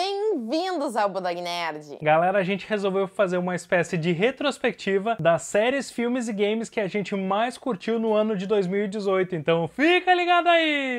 Bem-vindos ao Budagnerd. Nerd! Galera, a gente resolveu fazer uma espécie de retrospectiva das séries, filmes e games que a gente mais curtiu no ano de 2018, então fica ligado aí!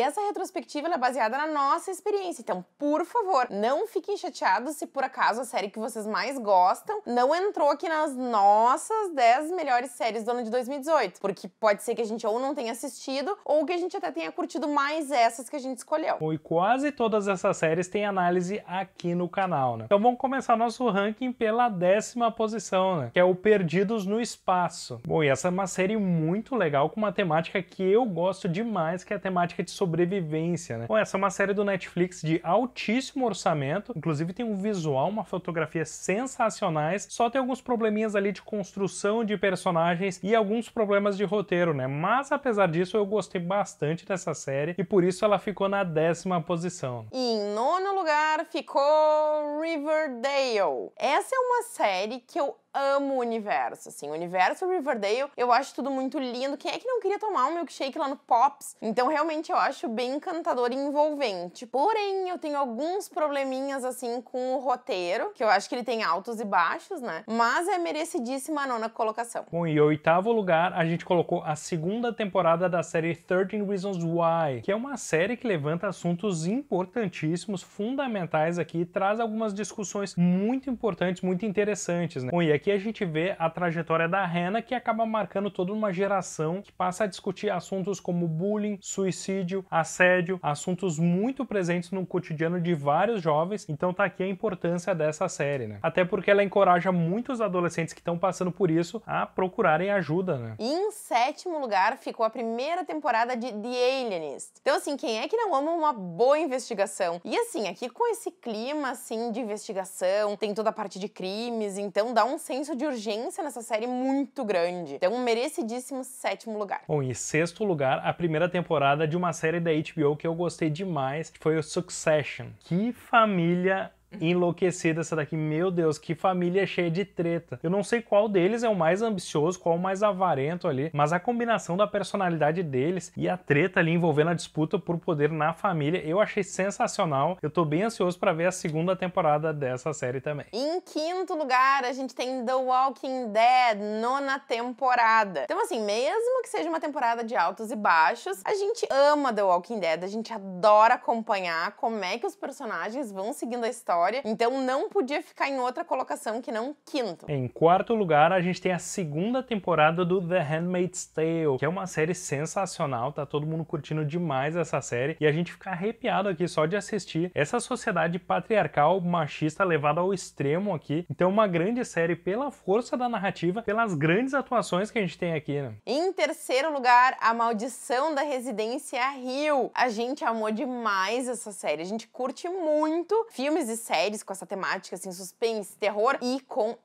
E essa retrospectiva é baseada na nossa experiência. Então, por favor, não fiquem chateados se por acaso a série que vocês mais gostam não entrou aqui nas nossas 10 melhores séries do ano de 2018. Porque pode ser que a gente ou não tenha assistido, ou que a gente até tenha curtido mais essas que a gente escolheu. E quase todas essas séries têm análise aqui no canal, né? Então vamos começar nosso ranking pela décima posição, né? Que é o Perdidos no Espaço. Bom, e essa é uma série muito legal com uma temática que eu gosto demais, que é a temática de sobrevivência sobrevivência, né? Bom, essa é uma série do Netflix de altíssimo orçamento, inclusive tem um visual, uma fotografia sensacionais, só tem alguns probleminhas ali de construção de personagens e alguns problemas de roteiro, né? Mas apesar disso, eu gostei bastante dessa série e por isso ela ficou na décima posição. E em nono lugar ficou Riverdale. Essa é uma série que eu amo o universo, assim. O universo Riverdale, eu acho tudo muito lindo. Quem é que não queria tomar um milkshake lá no Pops? Então, realmente, eu acho bem encantador e envolvente. Porém, eu tenho alguns probleminhas, assim, com o roteiro, que eu acho que ele tem altos e baixos, né? Mas é merecidíssima a nona colocação. Bom, e oitavo lugar, a gente colocou a segunda temporada da série 13 Reasons Why, que é uma série que levanta assuntos importantíssimos, fundamentais aqui, e traz algumas discussões muito importantes, muito interessantes, né? Bom, e aqui a gente vê a trajetória da Hannah, que acaba marcando toda uma geração que passa a discutir assuntos como bullying, suicídio, assédio, assuntos muito presentes no cotidiano de vários jovens. Então tá aqui a importância dessa série, né? Até porque ela encoraja muitos adolescentes que estão passando por isso a procurarem ajuda, né? em sétimo lugar ficou a primeira temporada de The Alienist. Então assim, quem é que não ama uma boa investigação? E assim, aqui com esse clima assim de investigação, tem toda a parte de crimes, então dá um senso de urgência nessa série muito grande. Então, um merecidíssimo sétimo lugar. Bom, em sexto lugar, a primeira temporada de uma série da HBO que eu gostei demais, que foi o Succession. Que família enlouquecida essa daqui. Meu Deus, que família cheia de treta. Eu não sei qual deles é o mais ambicioso, qual o mais avarento ali, mas a combinação da personalidade deles e a treta ali envolvendo a disputa por poder na família, eu achei sensacional. Eu tô bem ansioso para ver a segunda temporada dessa série também. Em quinto lugar, a gente tem The Walking Dead, nona temporada. Então assim, mesmo que seja uma temporada de altos e baixos, a gente ama The Walking Dead, a gente adora acompanhar como é que os personagens vão seguindo a história vitória, então não podia ficar em outra colocação que não quinto. Em quarto lugar, a gente tem a segunda temporada do The Handmaid's Tale, que é uma série sensacional, tá todo mundo curtindo demais essa série e a gente fica arrepiado aqui só de assistir essa sociedade patriarcal machista levada ao extremo aqui. Então, uma grande série pela força da narrativa, pelas grandes atuações que a gente tem aqui. Né? Em terceiro lugar, A Maldição da Residência Rio. A gente amou demais essa série, a gente curte muito filmes e séries com essa temática, assim, suspense, terror e com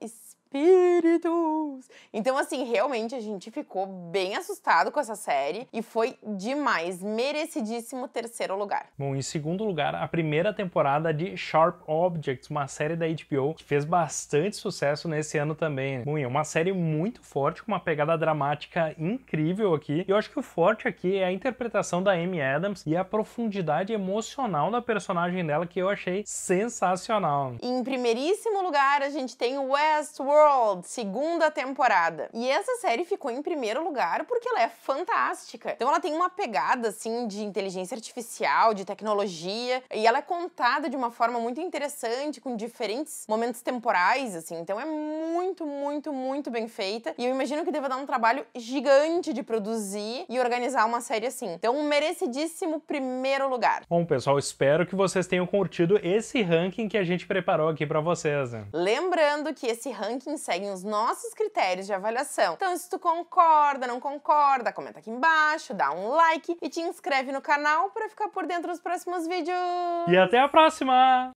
espíritos. Então, assim, realmente a gente ficou bem assustado com essa série e foi demais. Merecidíssimo terceiro lugar. Bom, em segundo lugar, a primeira temporada de Sharp Objects, uma série da HBO que fez bastante sucesso nesse ano também. Né? Bom, é uma série muito forte, com uma pegada dramática incrível aqui. E eu acho que o forte aqui é a interpretação da Amy Adams e a profundidade emocional da personagem dela que eu achei sensacional. Em primeiríssimo lugar, a gente tem Westworld World, segunda temporada. E essa série ficou em primeiro lugar porque ela é fantástica. Então ela tem uma pegada assim de inteligência artificial, de tecnologia, e ela é contada de uma forma muito interessante, com diferentes momentos temporais, assim. Então é muito, muito, muito bem feita. E eu imagino que deva dar um trabalho gigante de produzir e organizar uma série assim. Então, um merecidíssimo primeiro lugar. Bom, pessoal, espero que vocês tenham curtido esse ranking que a gente preparou aqui para vocês. Né? Lembrando que esse ranking seguem os nossos critérios de avaliação. Então, se tu concorda, não concorda, comenta aqui embaixo, dá um like e te inscreve no canal para ficar por dentro dos próximos vídeos. E até a próxima!